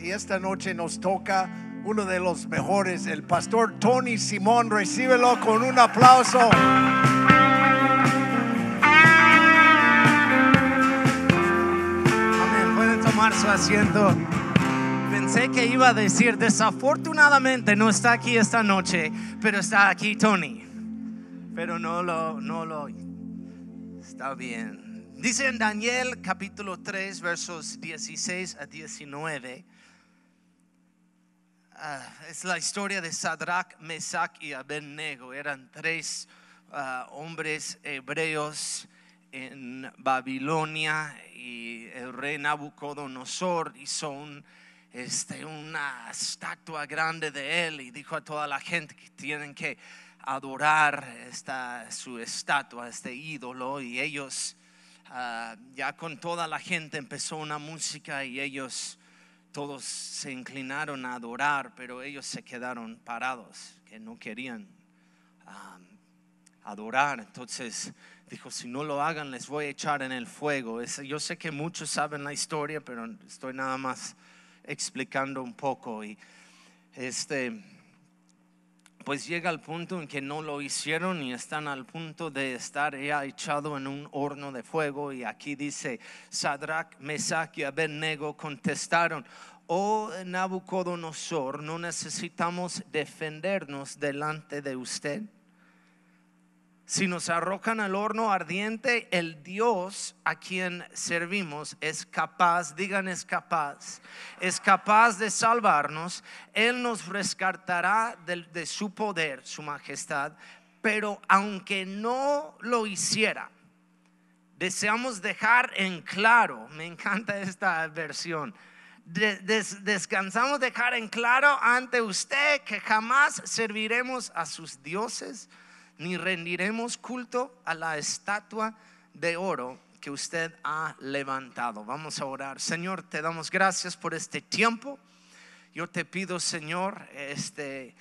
Y esta noche nos toca uno de los mejores, el pastor Tony Simón. Recíbelo con un aplauso. Amén. Pueden tomar su asiento. Pensé que iba a decir, desafortunadamente no está aquí esta noche, pero está aquí Tony. Pero no lo, no lo. Está bien. Dice en Daniel capítulo 3, versos 16 a 19 Ah, es la historia de Sadrach, Mesach y Abednego. Eran tres ah, hombres hebreos en Babilonia y el rey Nabucodonosor hizo este, una estatua grande de él y dijo a toda la gente que tienen que adorar esta, su estatua, este ídolo y ellos ah, ya con toda la gente empezó una música y ellos todos se inclinaron a adorar, pero ellos se quedaron parados, que no querían adorar. Entonces dijo, si no lo hagan, les voy a echar en el fuego. yo sé que muchos saben la historia, pero estoy nada más explicando un poco. Y este, pues llega al punto en que no lo hicieron y están al punto de estar ya echado en un horno de fuego. Y aquí dice, Sadrach, Mesach y Abednego contestaron, oh Nabucodonosor, no necesitamos defendernos delante de usted si nos arrojan al horno ardiente, el Dios a quien servimos es capaz, digan es capaz, es capaz de salvarnos. Él nos rescatará de, su poder, su majestad. Pero aunque no lo hiciera, deseamos dejar en claro, me encanta esta versión, descansamos dejar en claro ante usted que jamás serviremos a sus dioses ni rendiremos culto a la estatua de oro que usted ha levantado. Vamos a orar. Señor, te damos gracias por este tiempo. Yo te pido, Señor, este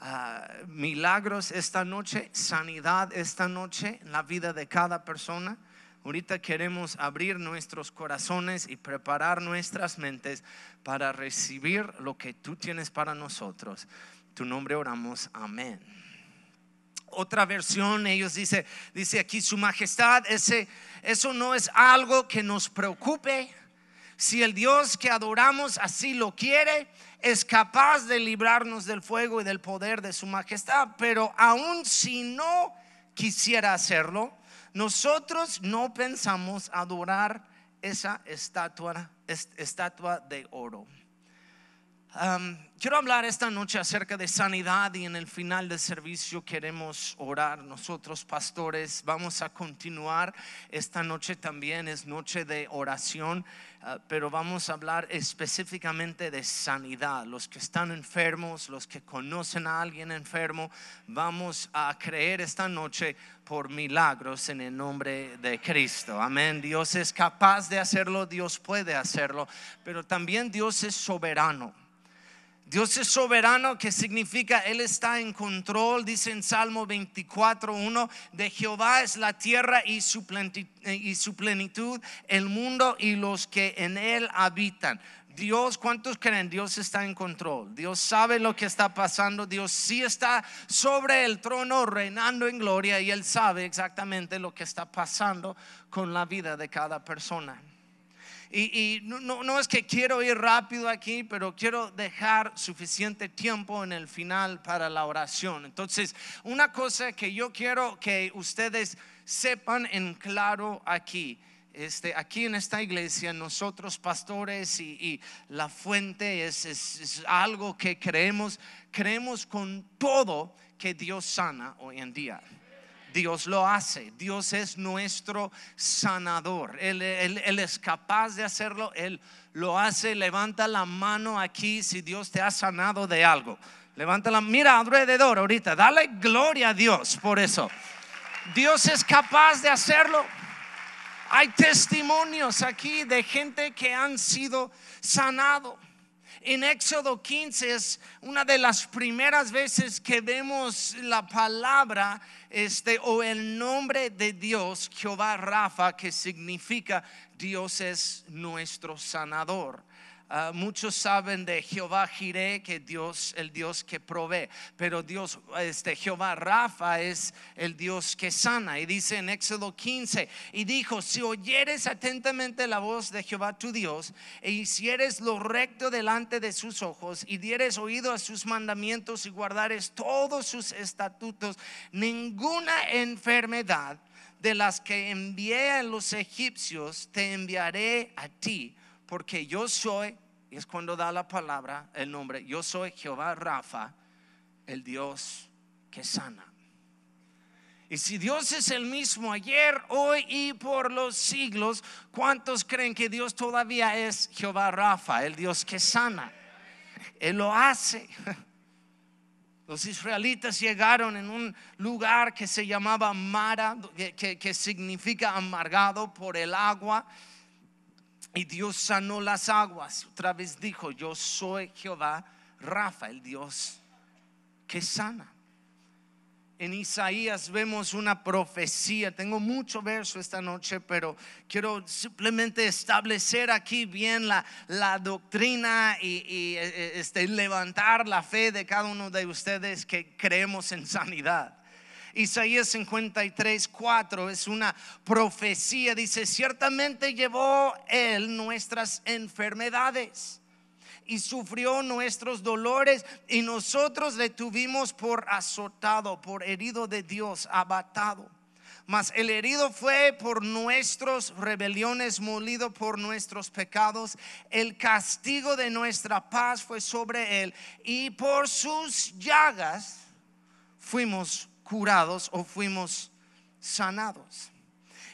ah, milagros esta noche, sanidad esta noche, la vida de cada persona. Ahorita queremos abrir nuestros corazones y preparar nuestras mentes para recibir lo que tú tienes para nosotros. Tu nombre oramos. Amén otra versión, ellos dice, dice aquí su majestad, ese, eso no es algo que nos preocupe. Si el Dios que adoramos así lo quiere, es capaz de librarnos del fuego y del poder de su majestad. Pero aun si no quisiera hacerlo, nosotros no pensamos adorar esa estatua, estatua de oro quiero hablar esta noche acerca de sanidad y en el final del servicio queremos orar. Nosotros, pastores, vamos a continuar. Esta noche también es noche de oración, ah, pero vamos a hablar específicamente de sanidad. Los que están enfermos, los que conocen a alguien enfermo, vamos a creer esta noche por milagros en el nombre de Cristo. Amén. Dios es capaz de hacerlo, Dios puede hacerlo, pero también Dios es soberano. Dios es soberano, que significa Él está en control, dice en Salmo 24.1, de Jehová es la tierra y su, y su plenitud, el mundo y los que en Él habitan. Dios, ¿cuántos creen? Dios está en control. Dios sabe lo que está pasando. Dios sí está sobre el trono reinando en gloria y Él sabe exactamente lo que está pasando con la vida de cada persona. Y, no, no, es que quiero ir rápido aquí, pero quiero dejar suficiente tiempo en el final para la oración. Entonces, una cosa que yo quiero que ustedes sepan en claro aquí. Este, aquí en esta iglesia, nosotros pastores y, la fuente es, es algo que creemos, creemos con todo que Dios sana hoy en día. Dios lo hace. Dios es nuestro sanador. Él, es capaz de hacerlo. Él lo hace. Levanta la mano aquí si Dios te ha sanado de algo. Levanta la mira alrededor ahorita. Dale gloria a Dios por eso. Dios es capaz de hacerlo. Hay testimonios aquí de gente que han sido sanado. En Éxodo 15 es una de las primeras veces que vemos la palabra este, o el nombre de Dios, Jehová Rafa, que significa Dios es nuestro sanador. Ah, muchos saben de Jehová Jireh, que Dios, el Dios que provee, pero Dios, este Jehová Rafa es el Dios que sana. Y dice en Éxodo 15, y dijo, si oyeres atentamente la voz de Jehová tu Dios, e hicieres lo recto delante de sus ojos, y dieres oído a sus mandamientos y guardares todos sus estatutos, ninguna enfermedad de las que envié a los egipcios te enviaré a ti porque yo soy, y es cuando da la palabra, el nombre, yo soy Jehová Rafa, el Dios que sana. Y si Dios es el mismo ayer, hoy y por los siglos, ¿cuántos creen que Dios todavía es Jehová Rafa, el Dios que sana? Él lo hace. Los israelitas llegaron en un lugar que se llamaba Mara, que, que significa amargado por el agua. Y Dios sanó las aguas. Otra vez dijo, yo soy Jehová Rafa, el Dios que sana. En Isaías vemos una profecía. Tengo mucho verso esta noche, pero quiero simplemente establecer aquí bien la, doctrina y, e, e, este, levantar la fe de cada uno de ustedes que creemos en sanidad. Isaías 53, 4 es una profecía. Dice, ciertamente llevó él nuestras enfermedades y sufrió nuestros dolores y nosotros le tuvimos por azotado, por herido de Dios, abatado. Mas el herido fue por nuestros rebeliones, molido por nuestros pecados. El castigo de nuestra paz fue sobre él y por sus llagas fuimos curados o fuimos sanados.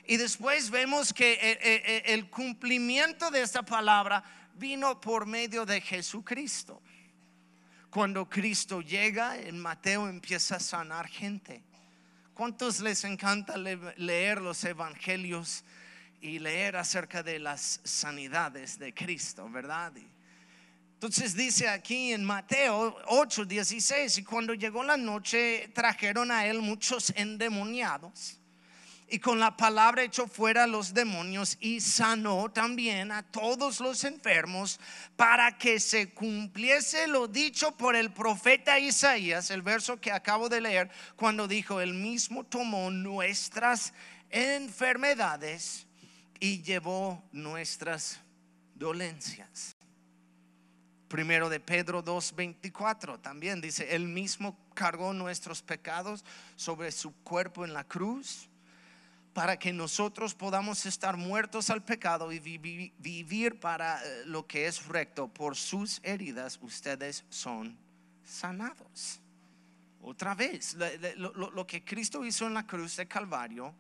Y después vemos que eh, eh, eh, el cumplimiento de esta palabra vino por medio de Jesucristo. Cuando Cristo llega, en Mateo empieza a sanar gente. ¿Cuántos les encanta leer los evangelios y leer acerca de las sanidades de Cristo, verdad? Entonces dice aquí en Mateo 8, 16, y cuando llegó la noche trajeron a él muchos endemoniados y con la palabra echó fuera los demonios y sanó también a todos los enfermos para que se cumpliese lo dicho por el profeta Isaías, el verso que acabo de leer, cuando dijo, el mismo tomó nuestras enfermedades y llevó nuestras dolencias. Primero de Pedro 2:24 también dice, el mismo cargó nuestros pecados sobre su cuerpo en la cruz para que nosotros podamos estar muertos al pecado y vivir para eh, lo que es recto. Por sus heridas ustedes son sanados. Otra vez, lo, que Cristo hizo en la cruz de Calvario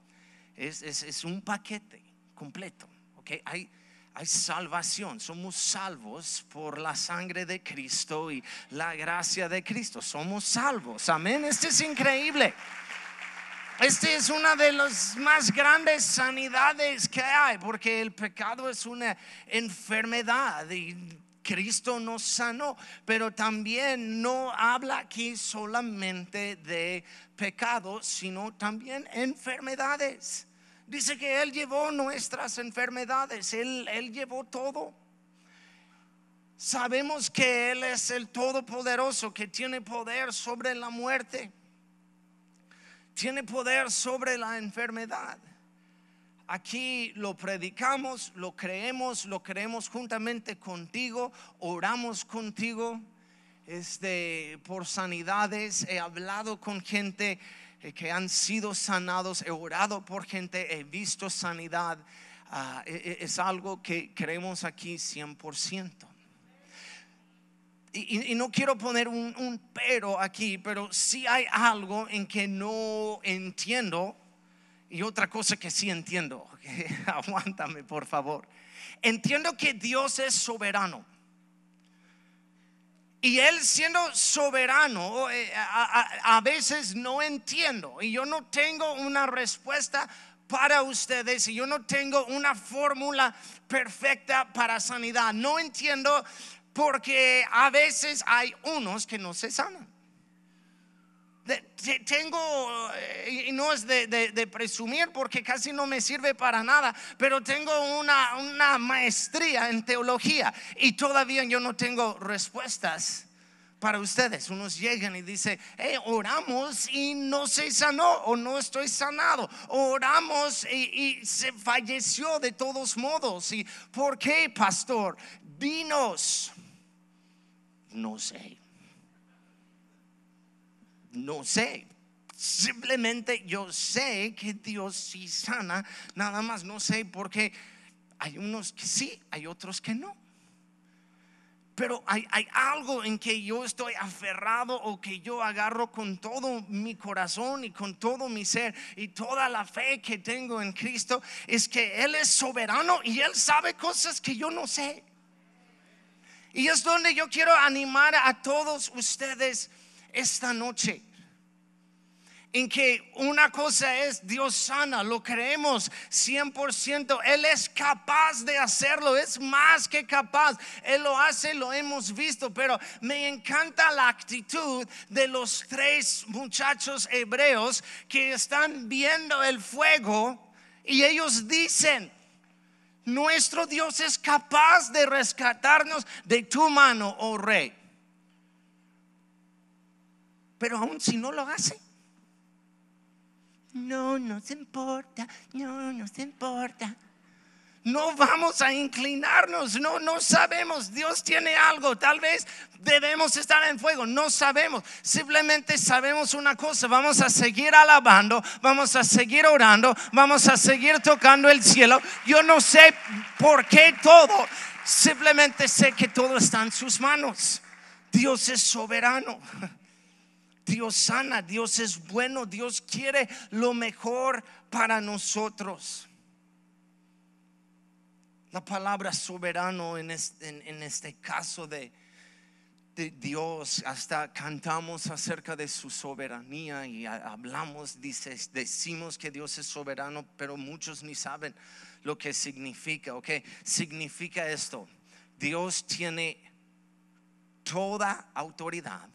es, un paquete completo. Okay? Hay, hay salvación, somos salvos por la sangre de Cristo y la gracia de Cristo, somos salvos, amén, este es increíble. Esta es una de las más grandes sanidades que hay, porque el pecado es una enfermedad y Cristo nos sanó, pero también no habla aquí solamente de pecado, sino también enfermedades. Dice que Él llevó nuestras enfermedades, Él, llevó todo. Sabemos que Él es el Todopoderoso, que tiene poder sobre la muerte, tiene poder sobre la enfermedad. Aquí lo predicamos, lo creemos, lo creemos juntamente contigo, oramos contigo este, por sanidades, he hablado con gente eh, que han sido sanados, he orado por gente, he visto sanidad. Ah, e, e, es algo que creemos aquí 100%. Y, y no quiero poner un, un, pero aquí, pero sí hay algo en que no entiendo y otra cosa que sí entiendo. Aguántame, por favor. Entiendo que Dios es soberano y él siendo soberano, eh, a, veces no entiendo y yo no tengo una respuesta para ustedes y yo no tengo una fórmula perfecta para sanidad. No entiendo porque a veces hay unos que no se sanan tengo, eh, y no es de, presumir porque casi no me sirve para nada, pero tengo una, maestría en teología y todavía yo no tengo respuestas para ustedes. Unos llegan y dicen, eh, oramos y no se sanó o no estoy sanado. Oramos y, se falleció de todos modos. ¿Y por qué, pastor? vinos No sé no sé. Simplemente yo sé que Dios sí sana, nada más no sé porque hay unos que sí, hay otros que no. Pero hay, hay algo en que yo estoy aferrado o que yo agarro con todo mi corazón y con todo mi ser y toda la fe que tengo en Cristo, es que Él es soberano y Él sabe cosas que yo no sé. Y es donde yo quiero animar a todos ustedes esta noche en que una cosa es Dios sana, lo creemos 100%, Él es capaz de hacerlo, es más que capaz, Él lo hace, lo hemos visto, pero me encanta la actitud de los tres muchachos hebreos que están viendo el fuego y ellos dicen, nuestro Dios es capaz de rescatarnos de tu mano, oh rey pero aún si no lo hace. No nos importa, no nos importa. No vamos a inclinarnos, no, no sabemos. Dios tiene algo, tal vez debemos estar en fuego, no sabemos. Simplemente sabemos una cosa, vamos a seguir alabando, vamos a seguir orando, vamos a seguir tocando el cielo. Yo no sé por qué todo, simplemente sé que todo está en sus manos. Dios es soberano. Dios sana, Dios es bueno, Dios quiere lo mejor para nosotros. La palabra soberano en este, caso de, Dios, hasta cantamos acerca de su soberanía y hablamos, decimos que Dios es soberano, pero muchos ni saben lo que significa, ¿ok? Significa esto, Dios tiene toda autoridad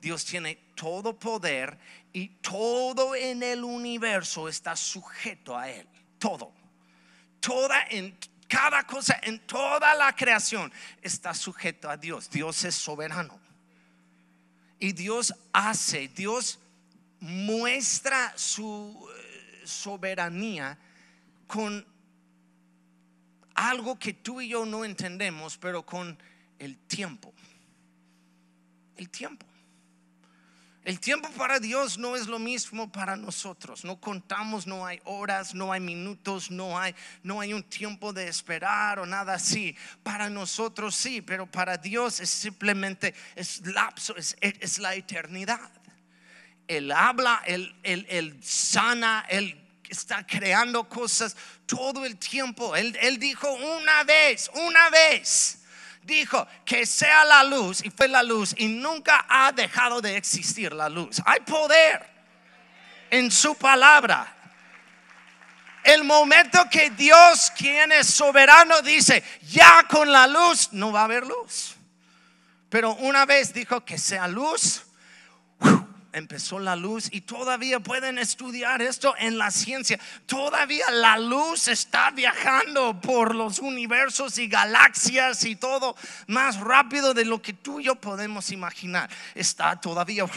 Dios tiene todo poder y todo en el universo está sujeto a Él. Todo. Toda en, cada cosa en toda la creación está sujeto a Dios. Dios es soberano. Y Dios hace, Dios muestra su eh, soberanía con algo que tú y yo no entendemos, pero con el tiempo. El tiempo. El tiempo para Dios no es lo mismo para nosotros. No contamos, no hay horas, no hay minutos, no hay, no hay un tiempo de esperar o nada así. Para nosotros sí, pero para Dios es simplemente, es lapso, es, la eternidad. Él habla, él, sana, Él está creando cosas todo el tiempo. Él, él dijo una vez, una vez dijo que sea la luz y fue la luz y nunca ha dejado de existir la luz. Hay poder en su palabra. El momento que Dios, quien es soberano, dice, ya con la luz no va a haber luz. Pero una vez dijo que sea luz empezó la luz y todavía pueden estudiar esto en la ciencia. Todavía la luz está viajando por los universos y galaxias y todo más rápido de lo que tú y yo podemos imaginar. Está todavía. Uh,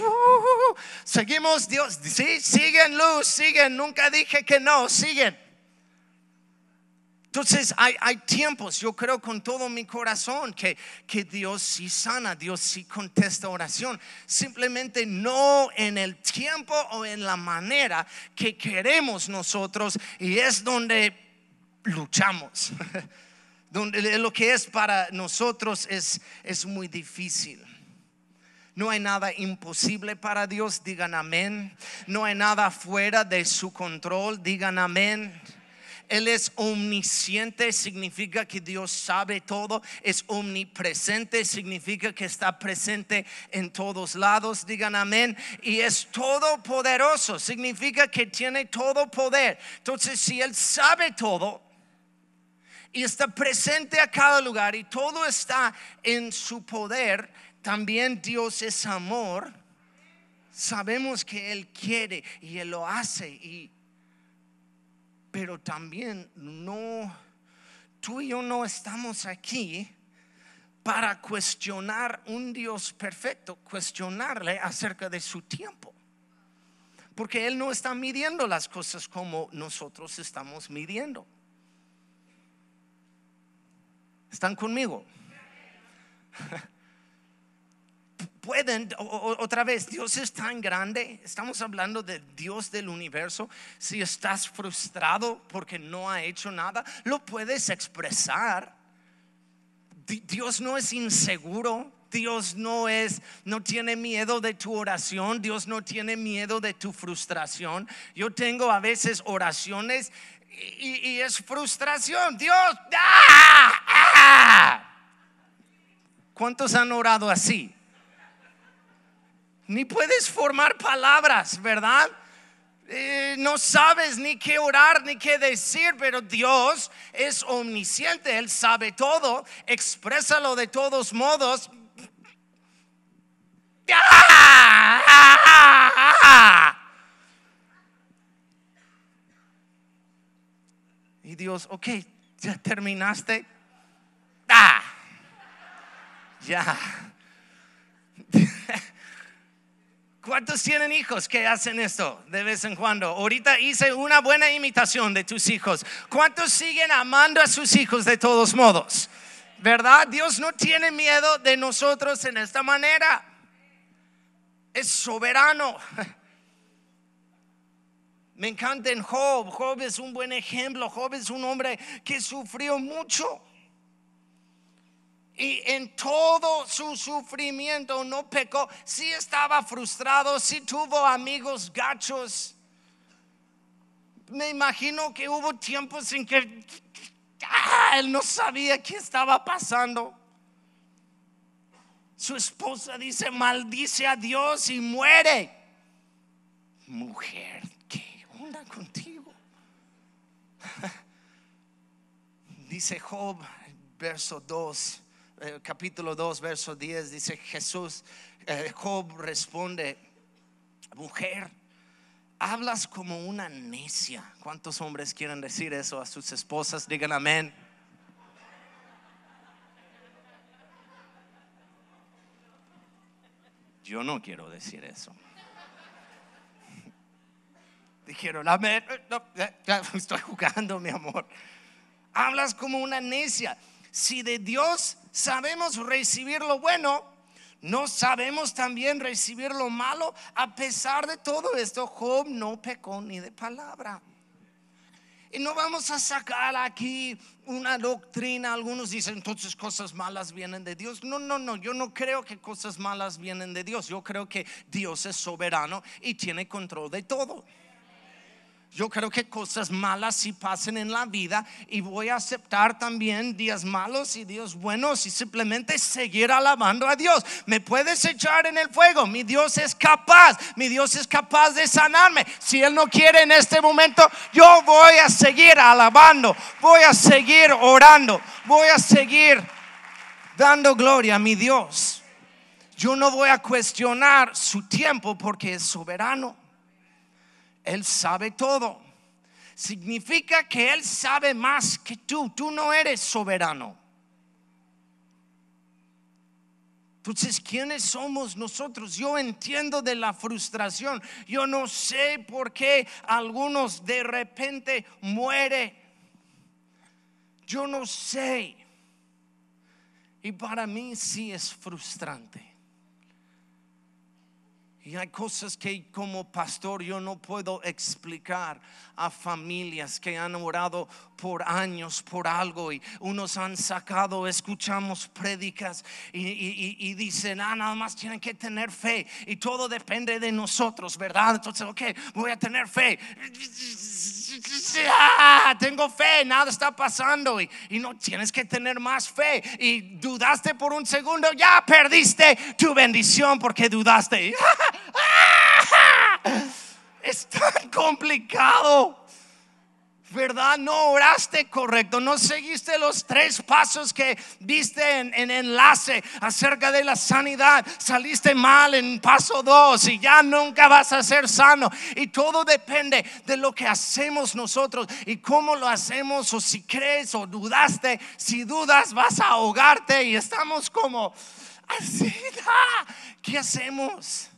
seguimos Dios. Sí, siguen luz, siguen. Nunca dije que no, siguen. Entonces hay, hay, tiempos, yo creo con todo mi corazón, que, Dios sí sana, Dios sí contesta oración, simplemente no en el tiempo o en la manera que queremos nosotros y es donde luchamos, donde lo que es para nosotros es, es muy difícil. No hay nada imposible para Dios, digan amén. No hay nada fuera de su control, digan amén. Él es omnisciente, significa que Dios sabe todo. Es omnipresente, significa que está presente en todos lados. Digan amén. Y es todopoderoso, significa que tiene todo poder. Entonces, si Él sabe todo y está presente a cada lugar y todo está en su poder, también Dios es amor. Sabemos que Él quiere y Él lo hace y pero también no, tú y yo no estamos aquí para cuestionar un Dios perfecto, cuestionarle acerca de su tiempo. Porque Él no está midiendo las cosas como nosotros estamos midiendo. ¿Están conmigo? pueden, otra vez, Dios es tan grande, estamos hablando de Dios del universo, si estás frustrado porque no ha hecho nada, lo puedes expresar. Dios no es inseguro, Dios no es, no tiene miedo de tu oración, Dios no tiene miedo de tu frustración. Yo tengo a veces oraciones y, es frustración. Dios, ¡ah! ¡Ah! ¿cuántos han orado así? ni puedes formar palabras, ¿verdad? Eh, no sabes ni qué orar ni qué decir, pero Dios es omnisciente, Él sabe todo, exprésalo de todos modos. Y Dios, ok, ya terminaste. Ah. ya ¿Cuántos tienen hijos que hacen esto de vez en cuando? Ahorita hice una buena imitación de tus hijos. ¿Cuántos siguen amando a sus hijos de todos modos? ¿Verdad? Dios no tiene miedo de nosotros en esta manera. Es soberano. Me encanta en Job. Job es un buen ejemplo. Job es un hombre que sufrió mucho y en todo su sufrimiento no pecó, si sí estaba frustrado, si sí tuvo amigos gachos. Me imagino que hubo tiempos en que ah, él no sabía qué estaba pasando. Su esposa dice, maldice a Dios y muere. Mujer, ¿qué onda contigo? dice Job, verso 2 eh, capítulo 2, verso 10, dice Jesús, eh, Job responde, mujer, hablas como una necia. ¿Cuántos hombres quieren decir eso a sus esposas? Digan amén. Yo no quiero decir eso. Dijeron, amén. estoy jugando, mi amor. Hablas como una necia. Si de Dios sabemos recibir lo bueno, ¿no sabemos también recibir lo malo? A pesar de todo esto, Job no pecó ni de palabra. Y no vamos a sacar aquí una doctrina. Algunos dicen, entonces cosas malas vienen de Dios. No, no, no, yo no creo que cosas malas vienen de Dios. Yo creo que Dios es soberano y tiene control de todo. Yo creo que cosas malas si pasen en la vida y voy a aceptar también días malos y días buenos y simplemente seguir alabando a Dios. Me puedes echar en el fuego, mi Dios es capaz, mi Dios es capaz de sanarme. Si Él no quiere en este momento, yo voy a seguir alabando, voy a seguir orando, voy a seguir dando gloria a mi Dios. Yo no voy a cuestionar su tiempo porque es soberano. Él sabe todo. Significa que Él sabe más que tú. Tú no eres soberano. Entonces, ¿quiénes somos nosotros? Yo entiendo de la frustración. Yo no sé por qué algunos de repente mueren. Yo no sé. Y para mí sí es frustrante. Y hay cosas que como pastor yo no puedo explicar a familias que han orado por años por algo y unos han sacado, escuchamos prédicas y, y, dicen, ah, nada más tienen que tener fe y todo depende de nosotros, ¿verdad? Entonces, ok, voy a tener fe. Ah, tengo fe, nada está pasando y, no tienes que tener más fe. Y dudaste por un segundo, ya perdiste tu bendición porque dudaste. Ah, ah, es tan complicado. ¿verdad? No oraste correcto, no seguiste los tres pasos que viste en, enlace acerca de la sanidad, saliste mal en paso dos y ya nunca vas a ser sano. Y todo depende de lo que hacemos nosotros y cómo lo hacemos o si crees o dudaste, si dudas vas a ahogarte y estamos como, así, ¿qué hacemos?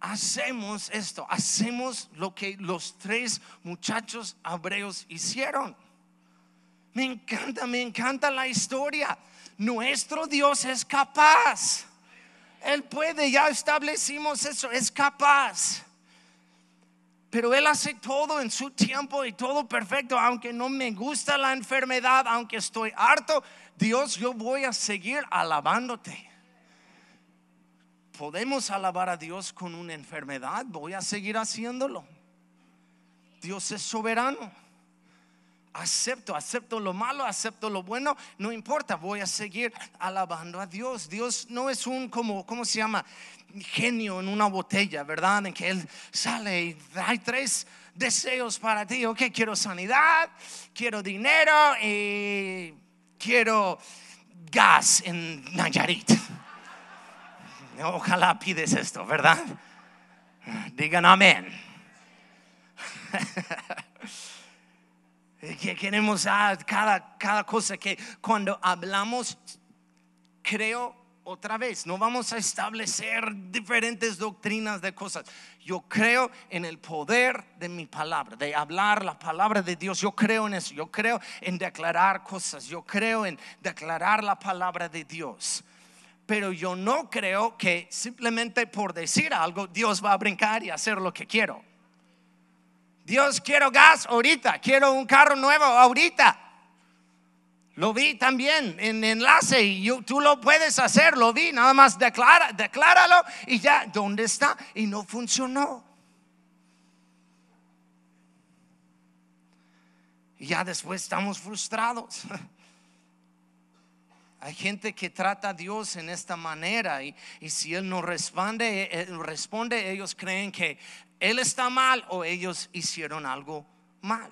hacemos esto, hacemos lo que los tres muchachos hebreos hicieron. Me encanta, me encanta la historia. Nuestro Dios es capaz. Él puede, ya establecimos eso, es capaz. Pero Él hace todo en su tiempo y todo perfecto, aunque no me gusta la enfermedad, aunque estoy harto, Dios, yo voy a seguir alabándote podemos alabar a Dios con una enfermedad, voy a seguir haciéndolo. Dios es soberano. Acepto, acepto lo malo, acepto lo bueno, no importa, voy a seguir alabando a Dios. Dios no es un como, ¿cómo se llama? Genio en una botella, ¿verdad? En que Él sale y hay tres deseos para ti. Ok, quiero sanidad, quiero dinero y quiero gas en Nayarit. Ojalá pides esto, ¿verdad? Digan amén. que queremos ah, cada, cada cosa que cuando hablamos, creo otra vez, no vamos a establecer diferentes doctrinas de cosas. Yo creo en el poder de mi palabra, de hablar la palabra de Dios. Yo creo en eso, yo creo en declarar cosas, yo creo en declarar la palabra de Dios pero yo no creo que simplemente por decir algo Dios va a brincar y hacer lo que quiero. Dios, quiero gas ahorita, quiero un carro nuevo ahorita. Lo vi también en enlace y tú lo puedes hacer, lo vi, nada más declara, decláralo y ya, ¿dónde está? Y no funcionó. Y ya después estamos frustrados. Hay gente que trata a Dios en esta manera y, si Él no responde, eh, eh, responde, ellos creen que Él está mal o ellos hicieron algo mal.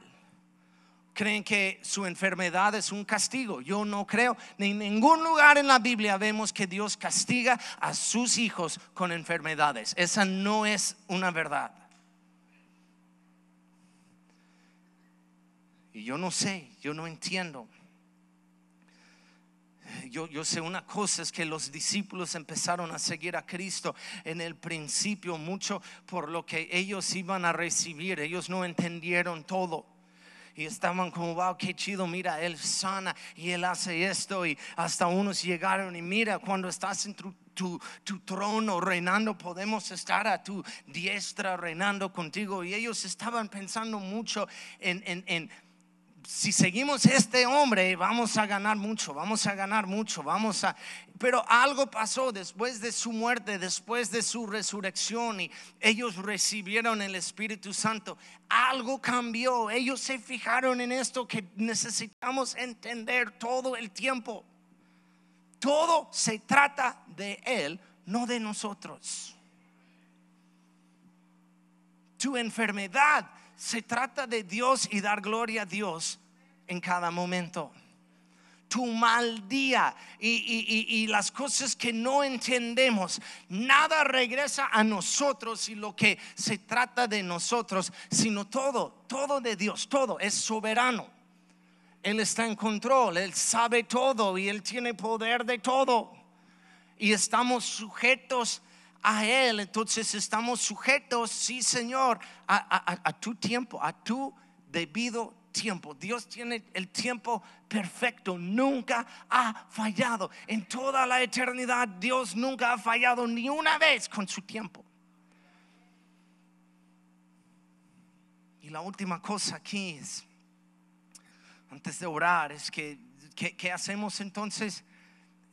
Creen que su enfermedad es un castigo. Yo no creo. Ni en ningún lugar en la Biblia vemos que Dios castiga a sus hijos con enfermedades. Esa no es una verdad. Y yo no sé, yo no entiendo yo, sé una cosa, es que los discípulos empezaron a seguir a Cristo en el principio mucho por lo que ellos iban a recibir. Ellos no entendieron todo y estaban como, wow, qué chido, mira, Él sana y Él hace esto y hasta unos llegaron y mira, cuando estás en tu, trono reinando, podemos estar a tu diestra reinando contigo. Y ellos estaban pensando mucho en, en, en si seguimos este hombre vamos a ganar mucho, vamos a ganar mucho, vamos a... Pero algo pasó después de su muerte, después de su resurrección y ellos recibieron el Espíritu Santo. Algo cambió, ellos se fijaron en esto que necesitamos entender todo el tiempo. Todo se trata de Él, no de nosotros. Tu enfermedad se trata de Dios y dar gloria a Dios en cada momento. Tu mal día y, las cosas que no entendemos, nada regresa a nosotros y lo que se trata de nosotros, sino todo, todo de Dios, todo es soberano. Él está en control, Él sabe todo y Él tiene poder de todo. Y estamos sujetos a Él. Entonces estamos sujetos, sí Señor, a, tu tiempo, a tu debido tiempo. Dios tiene el tiempo perfecto, nunca ha fallado. En toda la eternidad Dios nunca ha fallado ni una vez con su tiempo. Y la última cosa aquí es, antes de orar, es que, ¿qué hacemos entonces?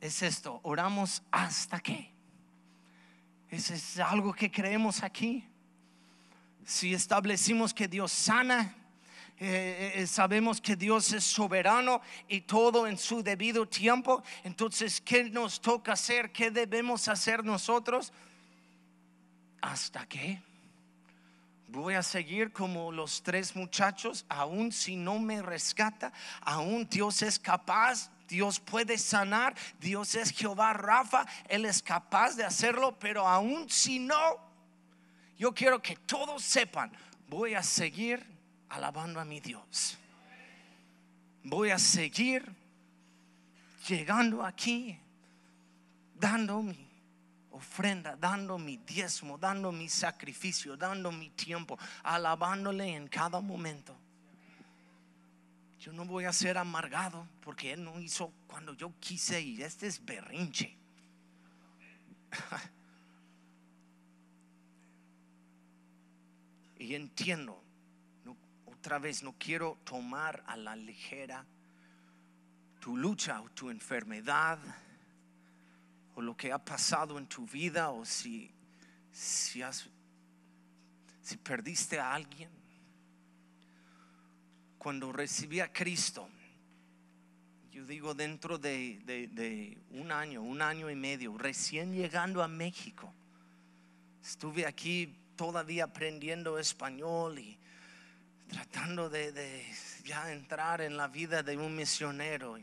Es esto, oramos hasta que es algo que creemos aquí. Si establecimos que Dios sana, eh, eh, eh, sabemos que Dios es soberano y todo en su debido tiempo. Entonces, ¿qué nos toca hacer? ¿Qué debemos hacer nosotros? ¿Hasta qué? Voy a seguir como los tres muchachos, aún si no me rescata, aún Dios es capaz Dios puede sanar, Dios es Jehová Rafa, Él es capaz de hacerlo, pero aún si no, yo quiero que todos sepan, voy a seguir alabando a mi Dios. Voy a seguir llegando aquí, dando mi ofrenda, dando mi diezmo, dando mi sacrificio, dando mi tiempo, alabándole en cada momento. Yo no voy a ser amargado porque Él no hizo cuando yo quise y este es berrinche. y entiendo, otra vez no quiero tomar a la ligera tu lucha o tu enfermedad o lo que ha pasado en tu vida o si, has, si perdiste a alguien cuando recibí a Cristo, yo digo dentro de, un año, un año y medio, recién llegando a México, estuve aquí todavía aprendiendo español y tratando de, ya entrar en la vida de un misionero.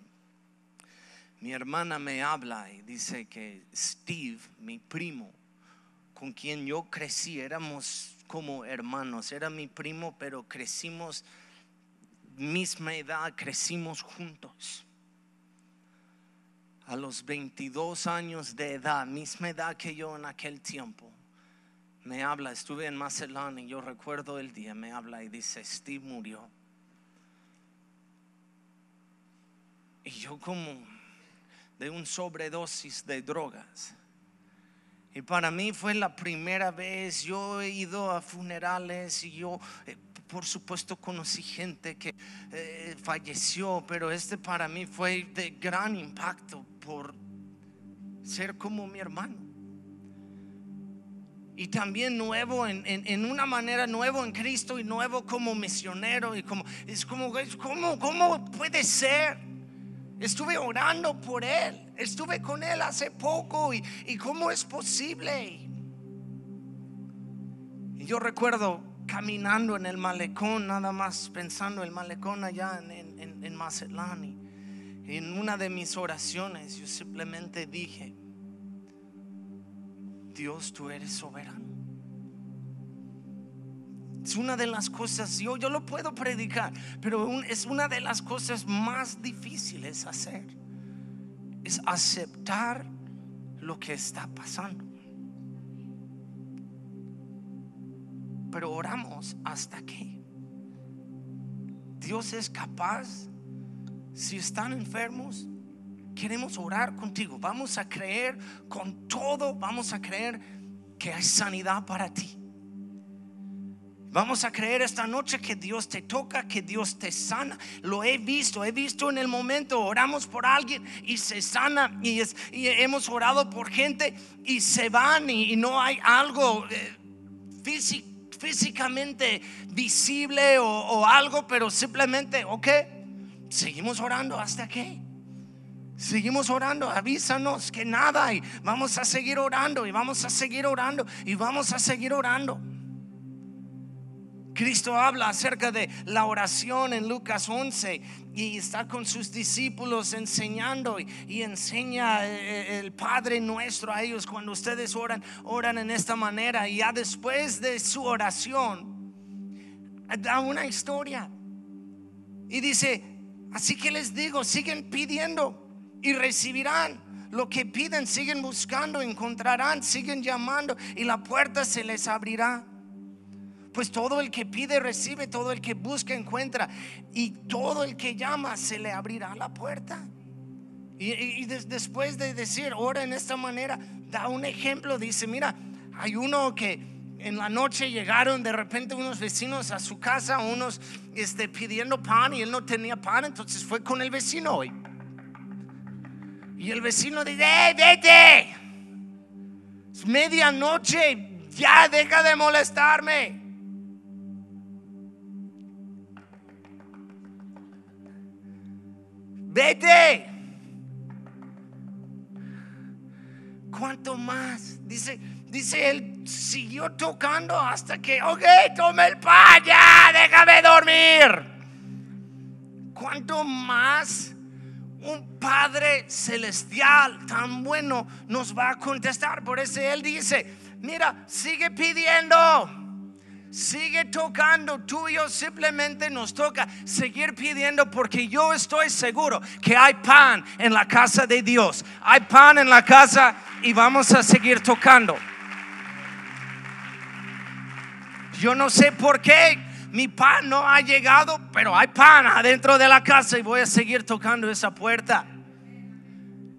mi hermana me habla y dice que Steve, mi primo, con quien yo crecí, éramos como hermanos, era mi primo, pero crecimos misma edad crecimos juntos. A los 22 años de edad, misma edad que yo en aquel tiempo, me habla, estuve en Mazatlán y yo recuerdo el día, me habla y dice, Steve murió. Y yo como de un sobredosis de drogas. Y para mí fue la primera vez, yo he ido a funerales y yo, eh, por supuesto, conocí gente que eh, falleció, pero este para mí fue de gran impacto por ser como mi hermano. Y también nuevo, en, una manera nuevo en Cristo y nuevo como misionero. Y como, es como, ¿cómo, cómo puede ser? Estuve orando por él. Estuve con él hace poco y, cómo es posible. Y yo recuerdo caminando en el malecón, nada más pensando el malecón allá en, en, en Mazatlán. Y en una de mis oraciones yo simplemente dije, Dios, tú eres soberano. Es una de las cosas, yo, yo lo puedo predicar, pero es una de las cosas más difíciles hacer es aceptar lo que está pasando. Pero oramos hasta que Dios es capaz, si están enfermos, queremos orar contigo. Vamos a creer con todo, vamos a creer que hay sanidad para ti. Vamos a creer esta noche que Dios te toca, que Dios te sana. Lo he visto, he visto en el momento, oramos por alguien y se sana y, hemos orado por gente y se van y, no hay algo eh, físicamente visible o, algo, pero simplemente, ok, seguimos orando hasta aquí, Seguimos orando, avísanos que nada y vamos a seguir orando y vamos a seguir orando y vamos a seguir orando. Cristo habla acerca de la oración en Lucas 11 y está con sus discípulos enseñando y, enseña eh, eh, el Padre nuestro a ellos cuando ustedes oran, oran en esta manera y ya después de su oración da una historia y dice, así que les digo, siguen pidiendo y recibirán lo que piden, siguen buscando, encontrarán, siguen llamando y la puerta se les abrirá. Pues todo el que pide recibe, todo el que busca encuentra y todo el que llama se le abrirá la puerta. Y, después de decir, ora en esta manera, da un ejemplo, dice, mira, hay uno que en la noche llegaron de repente unos vecinos a su casa, unos este, pidiendo pan y él no tenía pan, entonces fue con el vecino hoy. Y el vecino dice, ¡eh, vete! Es medianoche, ya deja de molestarme. vete. ¿Cuánto más? Dice, dice él, siguió tocando hasta que, ok, tome el pan, ya, déjame dormir. ¿Cuánto más un Padre celestial tan bueno nos va a contestar? Por eso él dice, mira, sigue pidiendo Sigue tocando, tú y yo simplemente nos toca seguir pidiendo porque yo estoy seguro que hay pan en la casa de Dios, hay pan en la casa y vamos a seguir tocando. Yo no sé por qué mi pan no ha llegado, pero hay pan adentro de la casa y voy a seguir tocando esa puerta.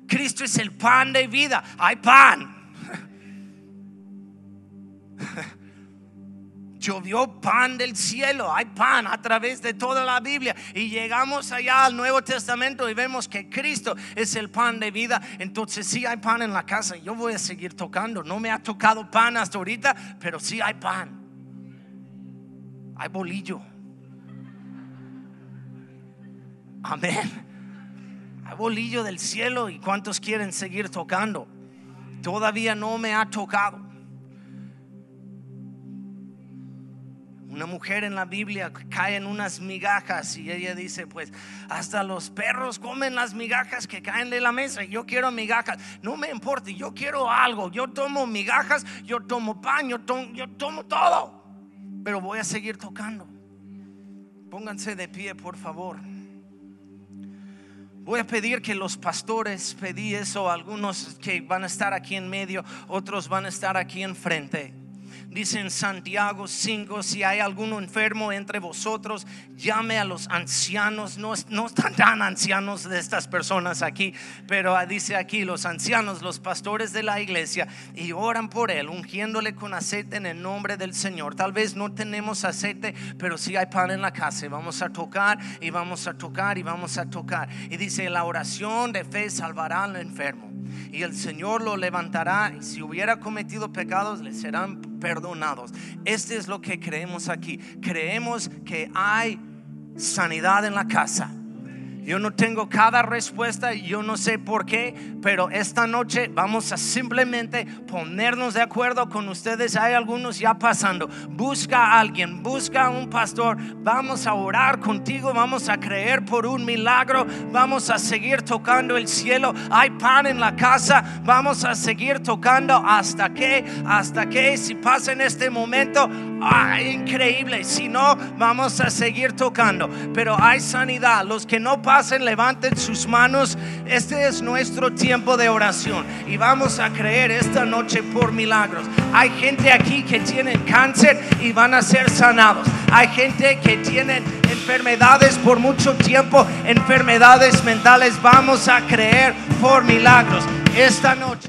Cristo es el pan de vida, hay pan. llovió pan del cielo, hay pan a través de toda la Biblia. Y llegamos allá al Nuevo Testamento y vemos que Cristo es el pan de vida. Entonces si sí hay pan en la casa, yo voy a seguir tocando. No me ha tocado pan hasta ahorita, pero sí hay pan. Hay bolillo. Amén. Hay bolillo del cielo y cuántos quieren seguir tocando. Todavía no me ha tocado. Una mujer en la Biblia cae en unas migajas y ella dice, pues hasta los perros comen las migajas que caen de la mesa. Yo quiero migajas. No me importa, yo quiero algo. Yo tomo migajas, yo tomo pan, yo tomo, yo tomo todo. Pero voy a seguir tocando. Pónganse de pie, por favor. Voy a pedir que los pastores, pedí eso, algunos que van a estar aquí en medio, otros van a estar aquí enfrente. Dice en Santiago 5, si hay alguno enfermo entre vosotros, llame a los ancianos. No, no están tan ancianos de estas personas aquí, pero ah, dice aquí los ancianos, los pastores de la iglesia, y oran por él, ungiéndole con aceite en el nombre del Señor. Tal vez no tenemos aceite, pero si hay pan en la casa. Y vamos a tocar y vamos a tocar y vamos a tocar. Y dice, la oración de fe salvará al enfermo. Y el Señor lo levantará. Y si hubiera cometido pecados, le serán perdonados. Este es lo que creemos aquí. Creemos que hay sanidad en la casa. Yo no tengo cada respuesta, yo no sé por qué, pero esta noche vamos a simplemente ponernos de acuerdo con ustedes. Hay algunos ya pasando. Busca a alguien, busca a un pastor. Vamos a orar contigo, vamos a creer por un milagro, vamos a seguir tocando el cielo. Hay pan en la casa, vamos a seguir tocando hasta que, hasta que si pasa en este momento, increíble. Si no, vamos a seguir tocando. Pero hay sanidad. Los que no pasen, levanten sus manos. Este es nuestro tiempo de oración. Y vamos a creer esta noche por milagros. Hay gente aquí que tiene cáncer y van a ser sanados. Hay gente que tiene enfermedades por mucho tiempo, enfermedades mentales. Vamos a creer por milagros esta noche.